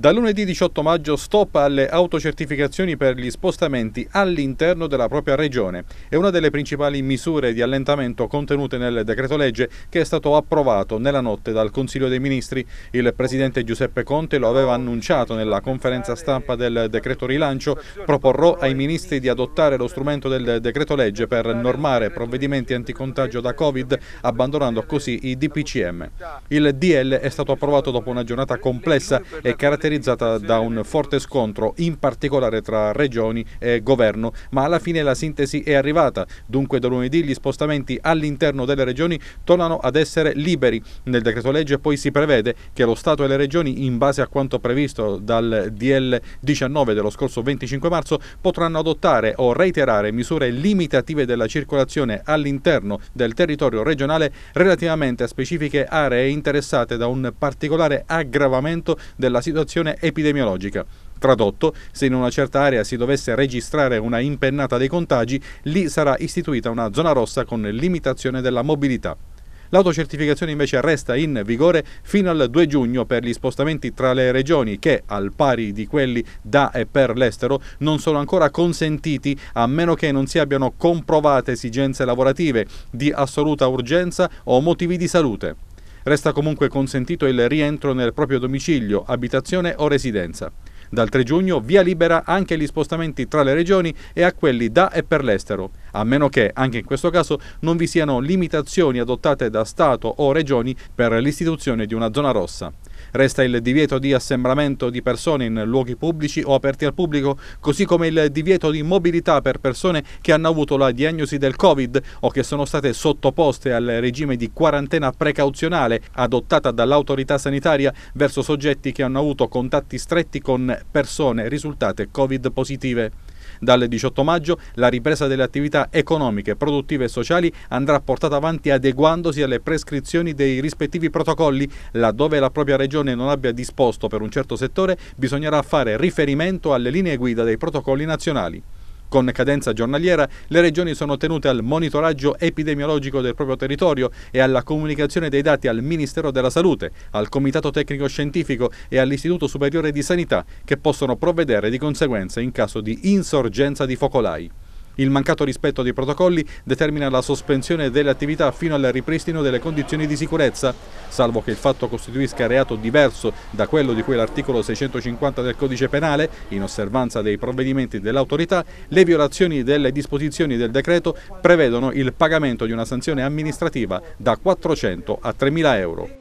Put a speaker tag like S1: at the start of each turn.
S1: Da lunedì 18 maggio stop alle autocertificazioni per gli spostamenti all'interno della propria regione. È una delle principali misure di allentamento contenute nel decreto legge che è stato approvato nella notte dal Consiglio dei Ministri. Il presidente Giuseppe Conte lo aveva annunciato nella conferenza stampa del decreto rilancio. Proporrò ai ministri di adottare lo strumento del decreto legge per normare provvedimenti anticontagio da Covid, abbandonando così i DPCM. Il DL è stato approvato dopo una giornata complessa e caratterizzata caratterizzata da un forte scontro, in particolare tra regioni e governo, ma alla fine la sintesi è arrivata. Dunque da lunedì gli spostamenti all'interno delle regioni tornano ad essere liberi. Nel decreto legge poi si prevede che lo Stato e le regioni, in base a quanto previsto dal DL 19 dello scorso 25 marzo, potranno adottare o reiterare misure limitative della circolazione all'interno del territorio regionale relativamente a specifiche aree interessate da un particolare aggravamento della situazione situazione epidemiologica. Tradotto, se in una certa area si dovesse registrare una impennata dei contagi, lì sarà istituita una zona rossa con limitazione della mobilità. L'autocertificazione invece resta in vigore fino al 2 giugno per gli spostamenti tra le regioni che, al pari di quelli da e per l'estero, non sono ancora consentiti a meno che non si abbiano comprovate esigenze lavorative di assoluta urgenza o motivi di salute. Resta comunque consentito il rientro nel proprio domicilio, abitazione o residenza. Dal 3 giugno via libera anche gli spostamenti tra le regioni e a quelli da e per l'estero a meno che anche in questo caso non vi siano limitazioni adottate da Stato o regioni per l'istituzione di una zona rossa. Resta il divieto di assembramento di persone in luoghi pubblici o aperti al pubblico, così come il divieto di mobilità per persone che hanno avuto la diagnosi del Covid o che sono state sottoposte al regime di quarantena precauzionale adottata dall'autorità sanitaria verso soggetti che hanno avuto contatti stretti con persone risultate Covid positive. Dal 18 maggio la ripresa delle attività economiche, produttive e sociali andrà portata avanti adeguandosi alle prescrizioni dei rispettivi protocolli. Laddove la propria regione non abbia disposto per un certo settore, bisognerà fare riferimento alle linee guida dei protocolli nazionali. Con cadenza giornaliera le regioni sono tenute al monitoraggio epidemiologico del proprio territorio e alla comunicazione dei dati al Ministero della Salute, al Comitato Tecnico Scientifico e all'Istituto Superiore di Sanità che possono provvedere di conseguenza in caso di insorgenza di focolai. Il mancato rispetto dei protocolli determina la sospensione delle attività fino al ripristino delle condizioni di sicurezza, salvo che il fatto costituisca reato diverso da quello di cui l'articolo 650 del codice penale, in osservanza dei provvedimenti dell'autorità, le violazioni delle disposizioni del decreto prevedono il pagamento di una sanzione amministrativa da 400 a 3.000 euro.